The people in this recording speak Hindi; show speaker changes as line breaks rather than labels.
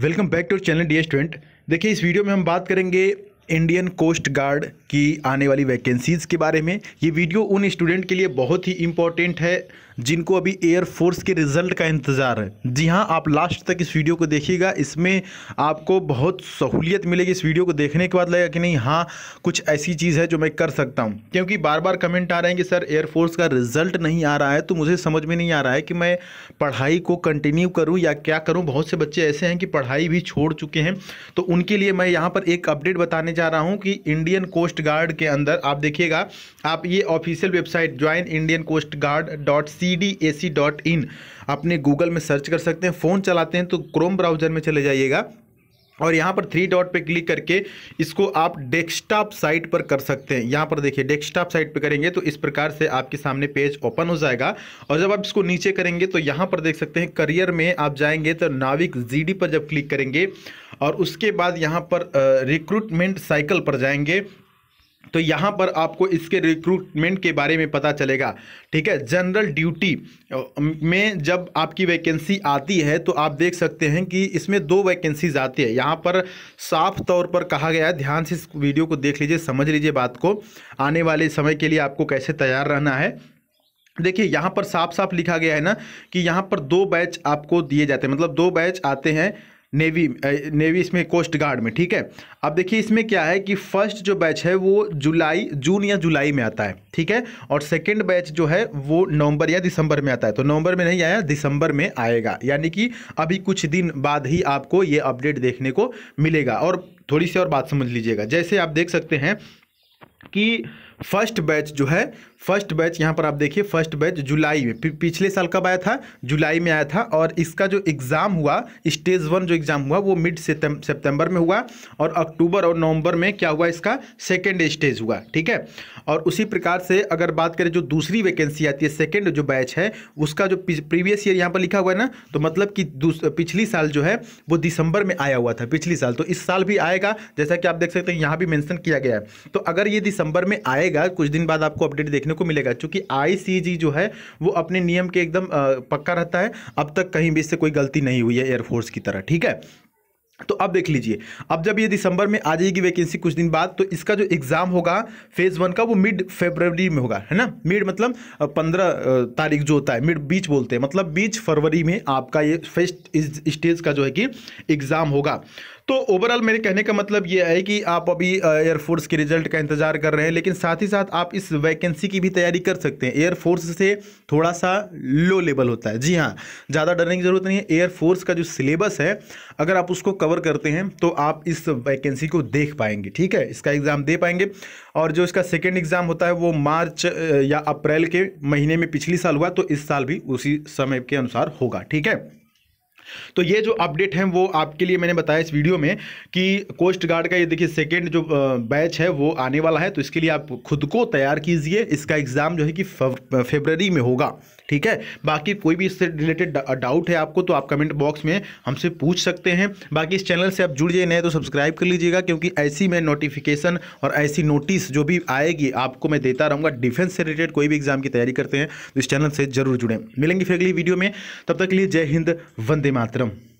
welcome back to channel the student देखिए इस वीडियो में हम बात करेंगे इंडियन कोस्ट गार्ड की आने वाली वैकेंसीज़ के बारे में ये वीडियो उन स्टूडेंट के लिए बहुत ही इंपॉर्टेंट है जिनको अभी एयरफोर्स के रिज़ल्ट का इंतज़ार है जी हाँ आप लास्ट तक इस वीडियो को देखिएगा इसमें आपको बहुत सहूलियत मिलेगी इस वीडियो को देखने के बाद लगेगा कि नहीं हाँ कुछ ऐसी चीज़ है जो मैं कर सकता हूँ क्योंकि बार बार कमेंट आ रहे हैं कि सर एयरफोर्स का रिज़ल्ट नहीं आ रहा है तो मुझे समझ में नहीं आ रहा है कि मैं पढ़ाई को कंटिन्यू करूँ या क्या करूँ बहुत से बच्चे ऐसे हैं कि पढ़ाई भी छोड़ चुके हैं तो उनके लिए मैं यहाँ पर एक अपडेट बताने जा रहा हूँ कि इंडियन कोस्ट गार्ड के अंदर आप देखिएगा आप ये official website join Indian coast guard dot C cdac.in D A C dot in अपने गूगल में सर्च कर सकते हैं फ़ोन चलाते हैं तो क्रोम ब्राउज़र में चले जाइएगा और यहाँ पर थ्री डॉट पे क्लिक करके इसको आप डेस्कटॉप साइट पर कर सकते हैं यहाँ पर देखिए डेस्कटॉप साइट पे करेंगे तो इस प्रकार से आपके सामने पेज ओपन हो जाएगा और जब आप इसको नीचे करेंगे तो यहाँ पर देख सकते हैं करियर में आप जाएंगे तो नाविक जीडी पर जब क्लिक करेंगे और उसके बाद यहाँ पर रिक्रूटमेंट साइकिल पर जाएंगे तो यहाँ पर आपको इसके रिक्रूटमेंट के बारे में पता चलेगा ठीक है जनरल ड्यूटी में जब आपकी वैकेंसी आती है तो आप देख सकते हैं कि इसमें दो वैकेंसीज आती है यहाँ पर साफ तौर पर कहा गया है ध्यान से इस वीडियो को देख लीजिए समझ लीजिए बात को आने वाले समय के लिए आपको कैसे तैयार रहना है देखिए यहाँ पर साफ साफ लिखा गया है ना कि यहाँ पर दो बैच आपको दिए जाते हैं मतलब दो बैच आते हैं नेवी नेवी इसमें कोस्ट गार्ड में ठीक है अब देखिए इसमें क्या है कि फर्स्ट जो बैच है वो जुलाई जून या जुलाई में आता है ठीक है और सेकेंड बैच जो है वो नवंबर या दिसंबर में आता है तो नवंबर में नहीं आया दिसंबर में आएगा यानी कि अभी कुछ दिन बाद ही आपको ये अपडेट देखने को मिलेगा और थोड़ी सी और बात समझ लीजिएगा जैसे आप देख सकते हैं कि फर्स्ट बैच जो है फर्स्ट बैच यहाँ पर आप देखिए फर्स्ट बैच जुलाई में पिछले साल कब आया था जुलाई में आया था और इसका जो एग्ज़ाम हुआ स्टेज वन जो एग्ज़ाम हुआ वो मिड सितंबर में हुआ और अक्टूबर और नवंबर में क्या हुआ इसका सेकेंड स्टेज हुआ ठीक है और उसी प्रकार से अगर बात करें जो दूसरी वैकेंसी आती है सेकेंड जो बैच है उसका जो प्रीवियस ईयर यहाँ पर लिखा हुआ है ना तो मतलब कि पिछली साल जो है वो दिसंबर में आया हुआ था पिछली साल तो इस साल भी आएगा जैसा कि आप देख सकते हैं यहाँ भी मैंसन किया गया है तो अगर ये दिसंबर में आएगा मिलेगा कुछ दिन बाद आपको अपडेट देखने को मिलेगा चूँकि आई जो है वो अपने नियम के एकदम पक्का रहता है अब तक कहीं भी इससे कोई गलती नहीं हुई है एयरफोर्स की तरह ठीक है तो अब देख लीजिए अब जब ये दिसंबर में आ जाएगी वैकेंसी कुछ दिन बाद तो इसका जो एग्ज़ाम होगा फेज़ वन का वो मिड फेबररी में होगा है ना मिड मतलब पंद्रह तारीख जो होता है मिड बीच बोलते हैं मतलब बीच फरवरी में आपका ये फर्स्ट स्टेज का जो है कि एग्ज़ाम होगा तो ओवरऑल मेरे कहने का मतलब ये है कि आप अभी एयरफोर्स के रिजल्ट का इंतजार कर रहे हैं लेकिन साथ ही साथ आप इस वैकेंसी की भी तैयारी कर सकते हैं एयरफोर्स से थोड़ा सा लो लेवल होता है जी हाँ ज़्यादा डरने की ज़रूरत नहीं है एयरफोर्स का जो सिलेबस है अगर आप उसको कवर करते हैं तो आप इस वैकेंसी को देख पाएंगे ठीक है इसका एग्ज़ाम दे पाएंगे और जो इसका सेकेंड एग्ज़ाम होता है वो मार्च या अप्रैल के महीने में पिछली साल हुआ तो इस साल भी उसी समय के अनुसार होगा ठीक है तो ये जो अपडेट हैं वो आपके लिए मैंने बताया इस वीडियो में कि कोस्ट गार्ड का ये देखिए सेकेंड जो बैच है वो आने वाला है तो इसके लिए आप खुद को तैयार कीजिए इसका एग्ज़ाम जो है कि फेबररी में होगा ठीक है बाकी कोई भी इससे रिलेटेड डाउट है आपको तो आप कमेंट बॉक्स में हमसे पूछ सकते हैं बाकी इस चैनल से आप जुड़ जाइए नए तो सब्सक्राइब कर लीजिएगा क्योंकि ऐसी मैं नोटिफिकेशन और ऐसी नोटिस जो भी आएगी आपको मैं देता रहूँगा डिफेंस से रिलेटेड कोई भी एग्ज़ाम की तैयारी करते हैं तो इस चैनल से जरूर जुड़ें मिलेंगे फिर अगली वीडियो में तब तक के लिए जय हिंद वंदे वन्दे